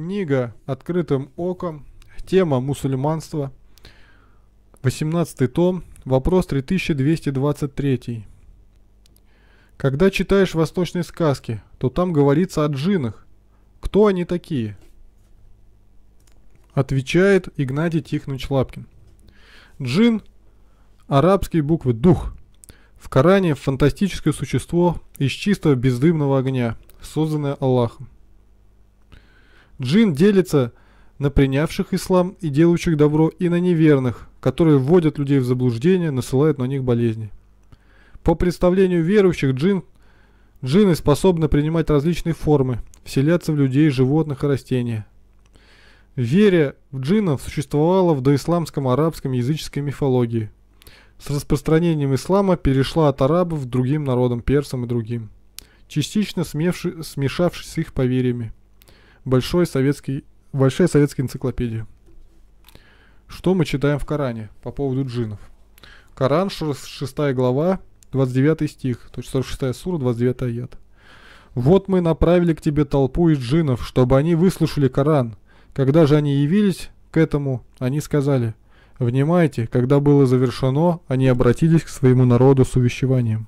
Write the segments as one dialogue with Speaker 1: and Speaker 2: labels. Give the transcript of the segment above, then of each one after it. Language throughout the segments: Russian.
Speaker 1: Книга «Открытым оком». Тема «Мусульманство». 18 том. Вопрос 3223. Когда читаешь восточные сказки, то там говорится о джинах. Кто они такие? Отвечает Игнатий Тихонович Лапкин. Джин – арабские буквы «дух». В Коране фантастическое существо из чистого бездымного огня, созданное Аллахом. Джин делится на принявших ислам и делающих добро, и на неверных, которые вводят людей в заблуждение, насылают на них болезни. По представлению верующих, джин, джины способны принимать различные формы, вселяться в людей, животных и растения. Вере в джинов существовала в доисламском арабском языческой мифологии. С распространением ислама перешла от арабов к другим народам, персам и другим, частично смешавшись с их поверьями большой советский, большая советская энциклопедия. Что мы читаем в Коране по поводу джинов? Коран, 6 глава, 29 стих, то есть 46 сура, 29 аят. «Вот мы направили к тебе толпу из джинов, чтобы они выслушали Коран. Когда же они явились к этому, они сказали, «Внимайте, когда было завершено, они обратились к своему народу с увещеванием».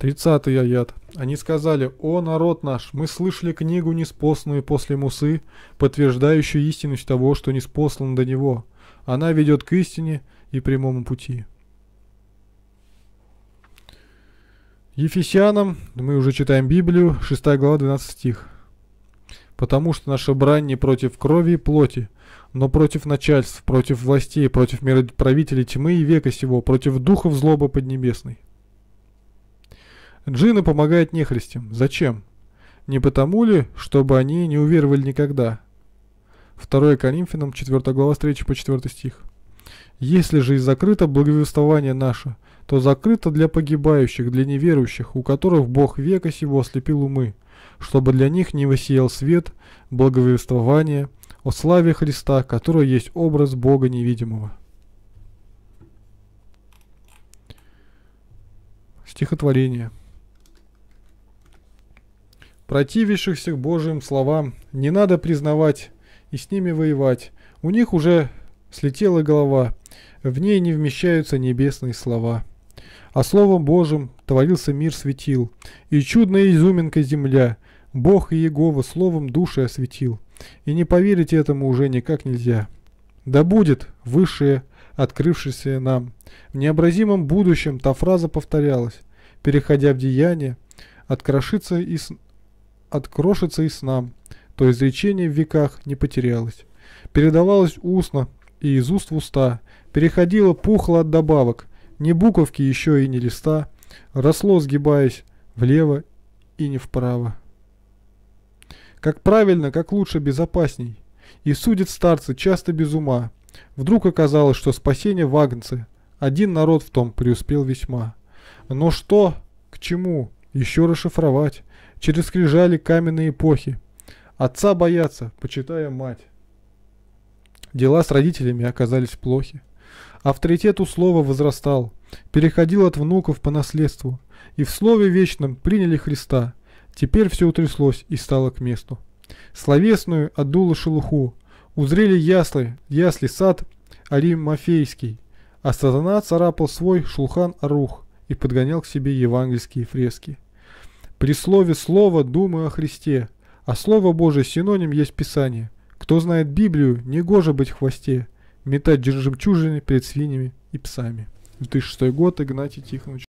Speaker 1: Тридцатый аят. Они сказали, «О народ наш, мы слышали книгу, неспосланную после Мусы, подтверждающую истинность того, что неспослано до него. Она ведет к истине и прямому пути». Ефесянам, мы уже читаем Библию, 6 глава, 12 стих. «Потому что наша брань не против крови и плоти, но против начальств, против властей, против правителей тьмы и века сего, против духов злобы поднебесной». Джины помогают нехристям. Зачем? Не потому ли, чтобы они не уверовали никогда? 2 Коринфянам, 4 глава, 3 по 4 стих. Если же и закрыто благовествование наше, то закрыто для погибающих, для неверующих, у которых Бог века сего ослепил умы, чтобы для них не высиял свет, благовествование о славе Христа, которое есть образ Бога невидимого. Стихотворение противившихся Божьим словам не надо признавать и с ними воевать. У них уже слетела голова, в ней не вмещаются небесные слова. А Словом Божьим творился мир светил, и чудная изюминка земля, Бог и Егова Словом души осветил, и не поверить этому уже никак нельзя. Да будет высшее, открывшееся нам. В необразимом будущем та фраза повторялась, переходя в деяние, открошится и открошится и снам, то изречение в веках не потерялось. Передавалось устно и из уст в уста, переходило пухло от добавок, ни буковки еще и не листа, росло, сгибаясь влево и не вправо. Как правильно, как лучше, безопасней. И судят старцы часто без ума. Вдруг оказалось, что спасение вагнцы. Один народ в том преуспел весьма. Но что? К чему? еще расшифровать, через скрижали каменные эпохи. Отца бояться, почитая мать. Дела с родителями оказались плохи. Авторитет у слова возрастал, переходил от внуков по наследству, и в слове вечном приняли Христа. Теперь все утряслось и стало к месту. Словесную отдуло шелуху, узрели ясли, ясли сад Арим Мафейский, а сатана царапал свой шулхан-арух – и подгонял к себе евангельские фрески. При слове «слово» думаю о Христе, а Слово Божие синоним есть Писание. Кто знает Библию, не негоже быть в хвосте, метать жемчужины перед свиньями и псами. 2006 год, Игнатий Тихонович.